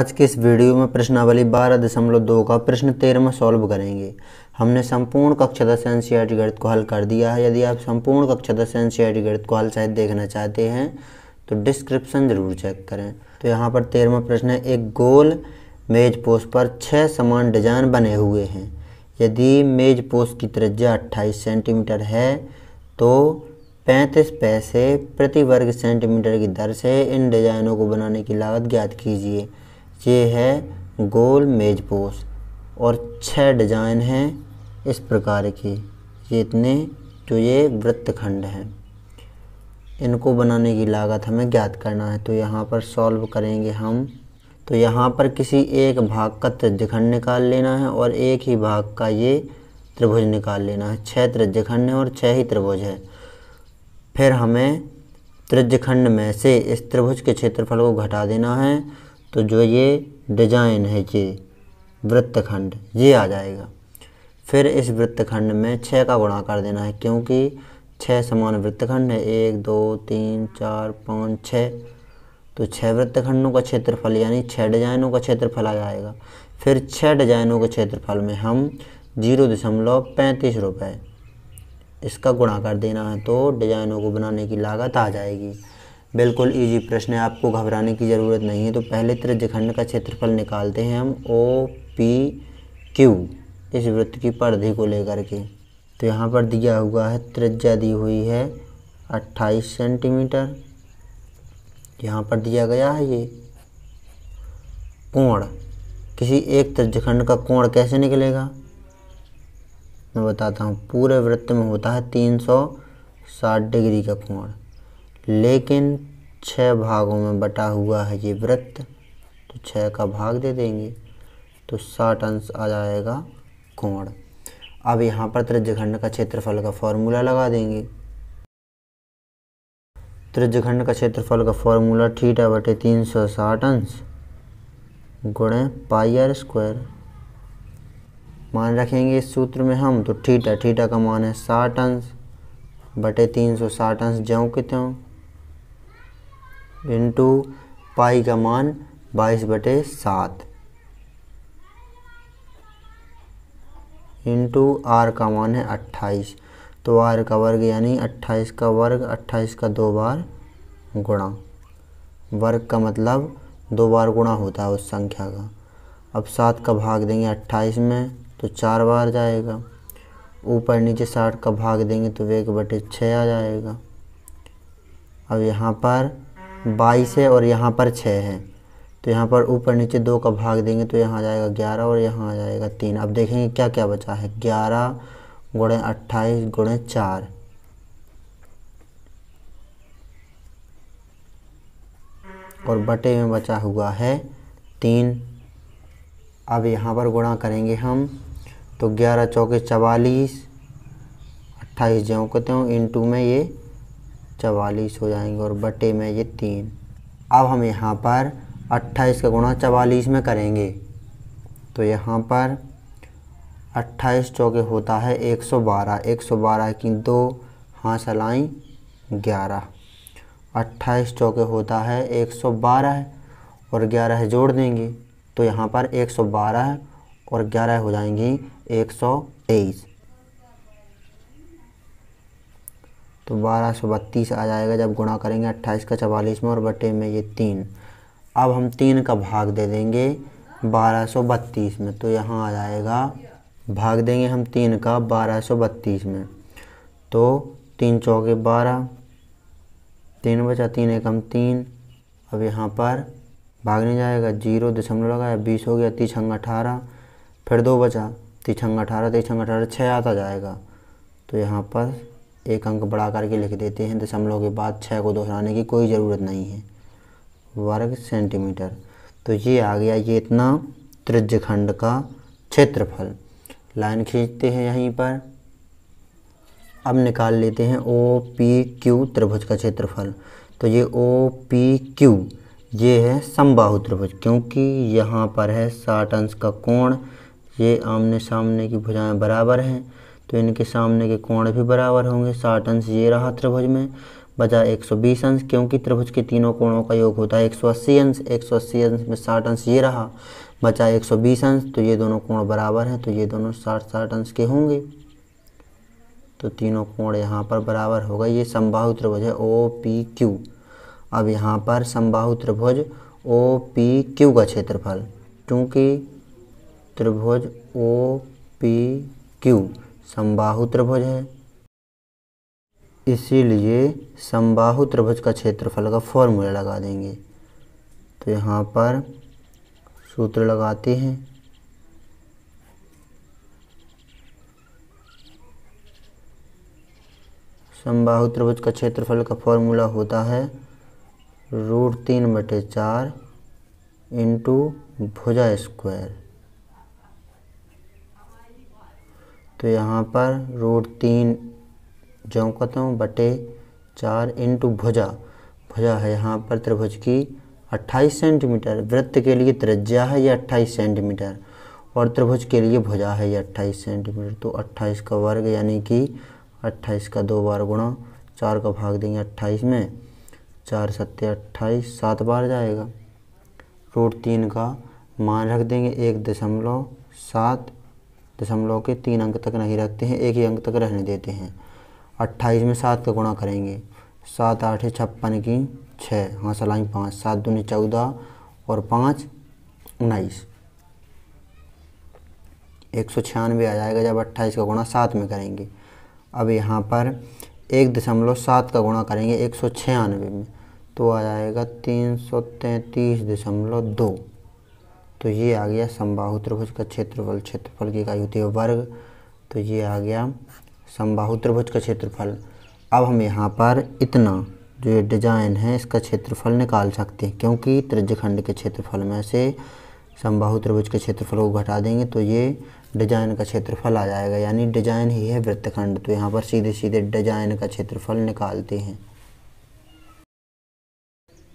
आज के इस वीडियो में प्रश्नावली बारह दशमलव दो का प्रश्न तेरहवा सॉल्व करेंगे हमने संपूर्ण कक्षा दस एन सी गणित को हल कर दिया है यदि आप संपूर्ण कक्षा दस एन सी गणित को हल शायद देखना चाहते हैं तो डिस्क्रिप्शन ज़रूर चेक करें तो यहाँ पर तेरहवा प्रश्न है एक गोल मेज पोस्ट पर छः समान डिजाइन बने हुए हैं यदि मेज पोस्ट की त्रिज्या अट्ठाईस सेंटीमीटर है तो पैंतीस पैसे प्रति वर्ग सेंटीमीटर की दर से इन डिजाइनों को बनाने की लागत ज्ञात कीजिए ये है गोल मेजपोश और छह डिजाइन हैं इस प्रकार की ये इतने जो ये वृत्तखंड हैं इनको बनाने की लागत हमें ज्ञात करना है तो यहाँ पर सॉल्व करेंगे हम तो यहाँ पर किसी एक भाग का त्रिज्यखंड निकाल लेना है और एक ही भाग का ये त्रिभुज निकाल लेना है छः त्रिज्यखंड है और छः ही त्रिभुज है फिर हमें त्रिज्यखंड में से इस त्रिभुज के क्षेत्रफल को घटा देना है तो जो ये डिजाइन है ये वृत्तखंड ये आ जाएगा फिर इस वृत्तखंड में छः का गुणा कर देना है क्योंकि छः समान वृत्तखंड है एक दो तीन चार पाँच छः तो छः वृत्तखंडों का क्षेत्रफल यानी छः डिजाइनों का क्षेत्रफल आ जाएगा फिर छः डिजाइनों के क्षेत्रफल में हम जीरो दशमलव पैंतीस रुपये इसका गुणा कर देना है तो डिजाइनों को बनाने की लागत आ जाएगी बिल्कुल इजी प्रश्न है आपको घबराने की ज़रूरत नहीं है तो पहले त्रिज्यखंड का क्षेत्रफल निकालते हैं हम ओ पी क्यू इस वृत्त की परिधि को लेकर के तो यहाँ पर दिया हुआ है त्रिज्या दी हुई है 28 सेंटीमीटर यहाँ पर दिया गया है ये कोण किसी एक त्रिज्यखंड का कोण कैसे निकलेगा मैं बताता हूँ पूरे वृत्त में होता है 360 डिग्री का कोण लेकिन छः भागों में बटा हुआ है ये वृत्त तो छः का भाग दे देंगे तो साठ अंश आ जाएगा कोण अब यहाँ पर त्रिज्यखंड का क्षेत्रफल का फॉर्मूला लगा देंगे त्रिज्यखंड का क्षेत्रफल का फॉर्मूला ठीठा बटे तीन सौ साठ अंश गुणे पाई आर स्क्वायर मान रखेंगे इस सूत्र में हम तो ठीठा ठीठा का मान है साठ अंश बटे तीन सौ साठ अंश ज्यों के त्यों इंटू पाई का मान बाईस बटे सात इंटू आर का मान है अट्ठाईस तो आर का वर्ग यानी अट्ठाईस का वर्ग अट्ठाईस का दो बार गुणा वर्ग का मतलब दो बार गुणा होता है उस संख्या का अब सात का भाग देंगे अट्ठाईस में तो चार बार जाएगा ऊपर नीचे साठ का भाग देंगे तो एक बटे छः आ जाएगा अब यहाँ पर बाईस है और यहाँ पर छः है तो यहाँ पर ऊपर नीचे दो का भाग देंगे तो यहाँ आ जाएगा ग्यारह और यहाँ आ जाएगा तीन अब देखेंगे क्या क्या बचा है ग्यारह गुणे अट्ठाईस गुणे चार और बटे में बचा हुआ है तीन अब यहाँ पर गुणा करेंगे हम तो ग्यारह चौके चवालीस अट्ठाईस जो कहते इन टू में ये चवालीस हो जाएंगे और बटे में ये तीन अब हम यहाँ पर अट्ठाईस का गुणा चवालीस में करेंगे तो यहाँ पर अट्ठाईस चौके होता है एक सौ बारह एक सौ बारह की दो हाँ सलाई ग्यारह अट्ठाईस चौके होता है एक सौ बारह और ग्यारह जोड़ देंगे तो यहाँ पर एक सौ बारह और ग्यारह हो जाएंगी एक सौ तेईस तो बारह सौ बत्तीस आ जाएगा जब गुणा करेंगे अट्ठाईस का चवालीस में और बटे में ये तीन अब हम तीन का भाग दे देंगे बारह सौ बत्तीस में तो यहाँ आ जाएगा भाग देंगे हम तीन का बारह सौ बत्तीस में तो तीन चौके बारह तीन बचा तीन एकम तीन अब यहाँ पर भाग नहीं जाएगा जीरो दशमलव लगाया बीस हो गया तीछंग अठारह फिर दो बचा तीछंग अठारह तीछंग अठारह छः आता जाएगा तो यहाँ पर एक अंक बढ़ा करके लिख देते हैं दशमलव के बाद छः को दोहराने की कोई ज़रूरत नहीं है वर्ग सेंटीमीटर तो ये आ गया ये इतना त्रिज्यखंड का क्षेत्रफल लाइन खींचते हैं यहीं पर अब निकाल लेते हैं ओ पी क्यू त्रिभुज का क्षेत्रफल तो ये ओ पी क्यू ये है समबाहु त्रिभुज क्योंकि यहाँ पर है साठ अंश का कोण ये आमने सामने की भुजाएं बराबर हैं तो इनके सामने के कोण भी बराबर होंगे साठ अंश ये रहा त्रिभुज में बजाय 120 अंश क्योंकि त्रिभुज के तीनों कोणों का योग होता है 180 अंश 180 अंश में 60 अंश ये रहा बचाए 120 अंश तो ये दोनों कोण बराबर हैं तो ये दोनों 60 साठ अंश के होंगे तो तीनों कोण यहाँ पर बराबर होगा ये समबाहु त्रिभुज है ओ पी क्यू अब यहाँ पर समबाहु त्रिभुज ओ पी क्यू का क्षेत्रफल क्योंकि त्रिभुज ओ पी क्यू समबाहु त्रिभुज है इसीलिए समबाहु त्रिभुज का क्षेत्रफल का फॉर्मूला लगा देंगे तो यहाँ पर सूत्र लगाते हैं समबाहु त्रिभुज का क्षेत्रफल का फॉर्मूला होता है रूट तीन बटे चार इंटू भुजा स्क्वायर तो यहाँ पर रूट तीन जो कहते हूँ बटे चार इंटू भुजा भुजा है यहाँ पर त्रिभुज की 28 सेंटीमीटर वृत्त के लिए त्रिज्या है ये 28 सेंटीमीटर और त्रिभुज के लिए भुजा है ये 28 सेंटीमीटर तो 28 का वर्ग यानी कि 28 का दो बार गुणा चार का भाग देंगे 28 में चार सत्य अट्ठाईस सात बार जाएगा रूट तीन का मान रख देंगे एक दशमलव सात दशमलव के तीन अंक तक नहीं रखते हैं एक ही अंक तक रहने देते हैं अट्ठाईस में सात का गुणा करेंगे सात आठ छप्पन की छः हाँ सलाई पाँच सात दूनी चौदह और पाँच उन्नीस एक सौ छियानवे आ जाएगा जब अट्ठाईस का गुणा सात में करेंगे अब यहाँ पर एक दशमलव सात का गुणा करेंगे एक सौ छियानवे में तो आ जाएगा तीन सौ तैंतीस दशमलव दो तो ये आ गया समबाहु त्रिभुज का क्षेत्रफल क्षेत्रफल की इकाई होती है वर्ग तो ये आ गया समबाहु त्रिभुज का क्षेत्रफल अब हम यहाँ पर इतना जो ये डिजाइन है इसका क्षेत्रफल निकाल सकते हैं क्योंकि त्रिज्यखंड के क्षेत्रफल में से समबाहु त्रिभुज के क्षेत्रफल को घटा देंगे तो ये डिजाइन का क्षेत्रफल आ जाएगा यानी डिजाइन ही है वृत्तखंड तो यहाँ पर सीधे सीधे डिजाइन का क्षेत्रफल निकालते हैं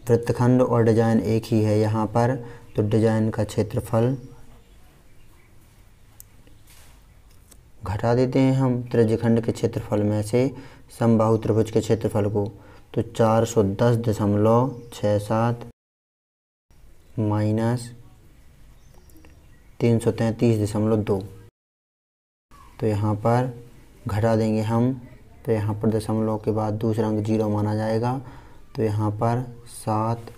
वृत्तखंड और डिजाइन एक ही है यहाँ पर तो डिजाइन का क्षेत्रफल घटा देते हैं हम त्रिजखंड के क्षेत्रफल में से समबाहु त्रिभुज के क्षेत्रफल को तो चार सौ दस दशमलव छः सात माइनस तीन सौ तैंतीस दशमलव दो तो यहाँ पर घटा देंगे हम तो यहाँ पर दशमलव के बाद दूसरा अंक जीरो माना जाएगा तो यहाँ पर सात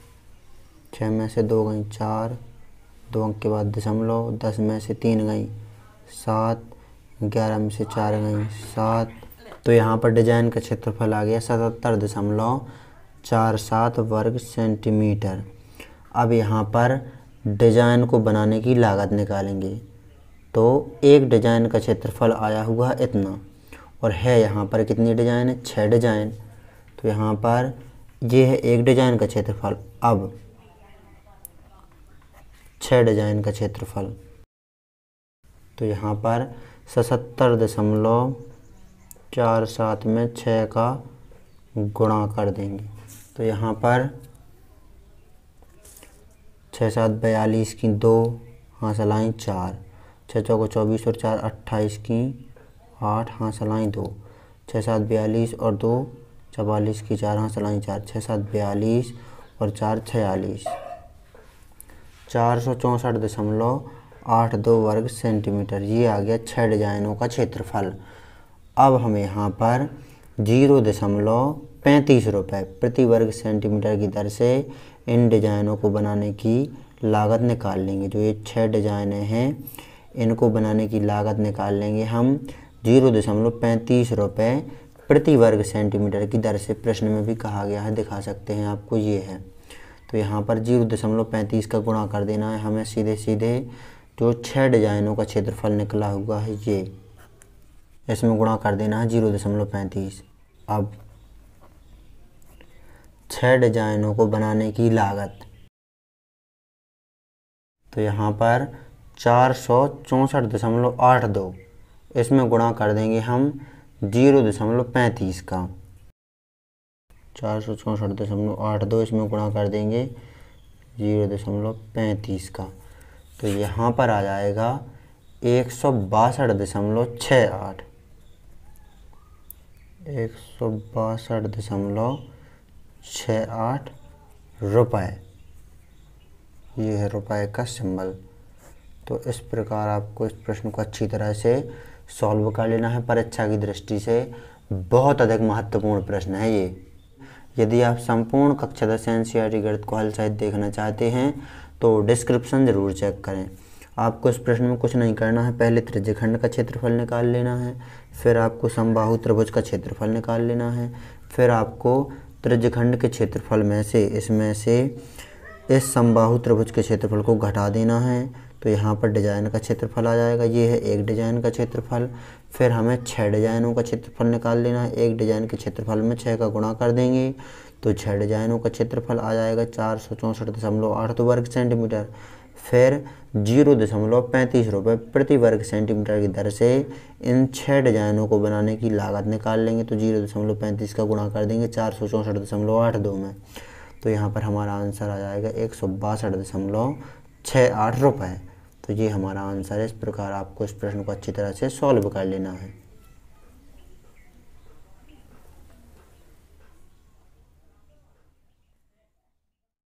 छः में से दो गई चार दो अंक के बाद दशमलव दस में से तीन गई सात ग्यारह में से चार गई सात तो यहाँ पर डिजाइन का क्षेत्रफल आ गया सतहत्तर दशमलव चार सात वर्ग सेंटीमीटर अब यहाँ पर डिजाइन को बनाने की लागत निकालेंगे तो एक डिजाइन का क्षेत्रफल आया हुआ है इतना और है यहाँ पर कितनी डिजाइन है छः डिजाइन तो यहाँ पर ये यह है एक डिजाइन का क्षेत्रफल अब छः डिजाइन का क्षेत्रफल तो यहाँ पर सतर दशमलव चार सात में छः का गुणा कर देंगे तो यहाँ पर छः सात बयालीस की दो हंसलाएँ चार छः चौको चौबीस और चार अट्ठाईस की आठ हंसलाएँ दो छः सात बयालीस और दो चवालीस की चार हंसलाएँ चार छः सात बयालीस और चार छियालीस चार सौ चौंसठ दशमलव आठ दो वर्ग सेंटीमीटर ये आ गया छः डिजाइनों का क्षेत्रफल अब हम यहाँ पर जीरो दशमलव पैंतीस रुपये प्रति वर्ग सेंटीमीटर की दर से इन डिजाइनों को बनाने की लागत निकाल लेंगे जो ये छः डिजाइने हैं इनको बनाने की लागत निकाल लेंगे हम जीरो दशमलव पैंतीस रुपये प्रति वर्ग सेंटीमीटर की दर से प्रश्न में भी कहा गया है दिखा सकते हैं आपको ये है तो यहाँ पर जीरो दशमलव पैंतीस का गुणा कर देना है हमें सीधे सीधे जो छः डिजाइनों का क्षेत्रफल निकला हुआ है ये इसमें गुणा कर देना है जीरो दशमलव पैंतीस अब छह डिजाइनों को बनाने की लागत तो यहाँ पर चार सौ चौंसठ दशमलव आठ दो इसमें गुणा कर देंगे हम जीरो दशमलव पैंतीस का चार सौ चौंसठ दशमलव आठ दो इसमें गुणा कर देंगे जीरो दशमलव पैंतीस का तो यहाँ पर आ जाएगा एक सौ बासठ दशमलव छः आठ एक सौ बासठ दशमलव छः आठ रुपये ये है रुपए का सिंबल तो इस प्रकार आपको इस प्रश्न को अच्छी तरह से सॉल्व कर लेना है परीक्षा की दृष्टि से बहुत अधिक महत्वपूर्ण प्रश्न है ये यदि आप संपूर्ण कक्षा दस एन गणित को हल सहित देखना चाहते हैं तो डिस्क्रिप्शन ज़रूर चेक करें आपको इस प्रश्न में कुछ नहीं करना है पहले त्रिज्यखंड का क्षेत्रफल निकाल लेना है फिर आपको समबाहु त्रिभुज का क्षेत्रफल निकाल लेना है फिर आपको त्रिज्यखंड के क्षेत्रफल में से इसमें से इस समबाहु त्रिभुज के क्षेत्रफल को घटा देना है तो यहाँ पर डिजाइन का क्षेत्रफल आ जाएगा ये है एक डिजाइन का क्षेत्रफल फिर हमें छः डिजाइनों का क्षेत्रफल निकाल लेना है एक डिजाइन के क्षेत्रफल में छः का गुणा कर देंगे तो छः डिजाइनों का क्षेत्रफल आ जाएगा चार सौ चौंसठ दशमलव आठ वर्ग सेंटीमीटर फिर जीरो दशमलव पैंतीस रुपये प्रति वर्ग सेंटीमीटर की दर से इन छः डिजाइनों को बनाने की लागत निकाल लेंगे तो जीरो दशमलव पैंतीस का गुणा कर देंगे चार सौ चौंसठ दशमलव आठ दो में तो यहाँ पर हमारा आंसर आ जाएगा एक सौ बासठ दशमलव छः आठ रुपये तो ये हमारा आंसर है इस प्रकार आपको इस प्रश्न को अच्छी तरह से सॉल्व कर लेना है